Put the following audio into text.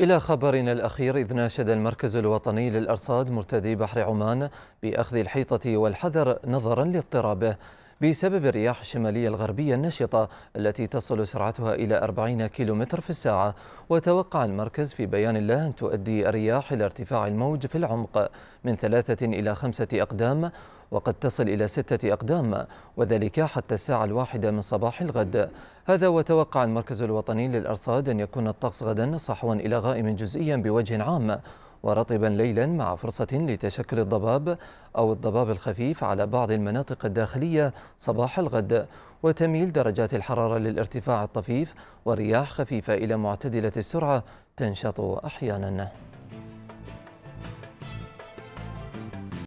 إلى خبرنا الأخير إذ ناشد المركز الوطني للأرصاد مرتدي بحر عمان بأخذ الحيطة والحذر نظرا لاضطرابه بسبب الرياح الشمالية الغربية النشطة التي تصل سرعتها إلى 40 كيلومتر في الساعة وتوقع المركز في بيان الله أن تؤدي الرياح إلى ارتفاع الموج في العمق من ثلاثة إلى خمسة أقدام وقد تصل إلى ستة أقدام وذلك حتى الساعة الواحدة من صباح الغد هذا وتوقع المركز الوطني للأرصاد أن يكون الطقس غدا صحوا إلى غائم جزئيا بوجه عام ورطبا ليلا مع فرصة لتشكل الضباب أو الضباب الخفيف على بعض المناطق الداخلية صباح الغد وتميل درجات الحرارة للارتفاع الطفيف ورياح خفيفة إلى معتدلة السرعة تنشط أحيانا